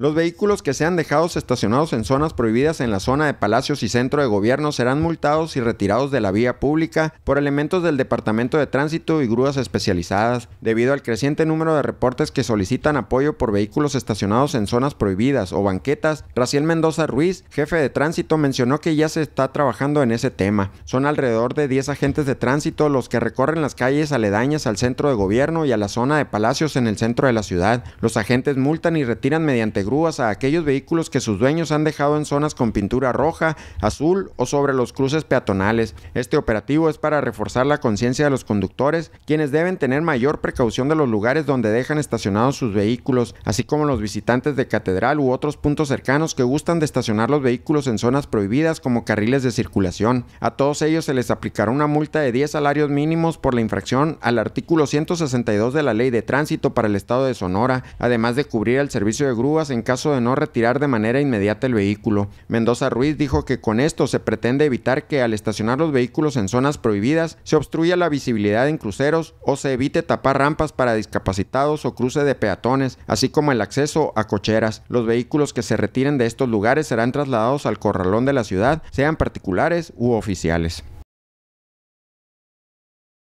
Los vehículos que sean dejados estacionados en zonas prohibidas en la zona de palacios y centro de gobierno serán multados y retirados de la vía pública por elementos del Departamento de Tránsito y grúas especializadas, debido al creciente número de reportes que solicitan apoyo por vehículos estacionados en zonas prohibidas o banquetas. Raciel Mendoza Ruiz, jefe de tránsito, mencionó que ya se está trabajando en ese tema. Son alrededor de 10 agentes de tránsito los que recorren las calles aledañas al centro de gobierno y a la zona de palacios en el centro de la ciudad. Los agentes multan y retiran mediante grúas a aquellos vehículos que sus dueños han dejado en zonas con pintura roja, azul o sobre los cruces peatonales. Este operativo es para reforzar la conciencia de los conductores, quienes deben tener mayor precaución de los lugares donde dejan estacionados sus vehículos, así como los visitantes de catedral u otros puntos cercanos que gustan de estacionar los vehículos en zonas prohibidas como carriles de circulación. A todos ellos se les aplicará una multa de 10 salarios mínimos por la infracción al artículo 162 de la Ley de Tránsito para el Estado de Sonora, además de cubrir el servicio de grúas en en caso de no retirar de manera inmediata el vehículo. Mendoza Ruiz dijo que con esto se pretende evitar que al estacionar los vehículos en zonas prohibidas se obstruya la visibilidad en cruceros o se evite tapar rampas para discapacitados o cruce de peatones, así como el acceso a cocheras. Los vehículos que se retiren de estos lugares serán trasladados al corralón de la ciudad, sean particulares u oficiales.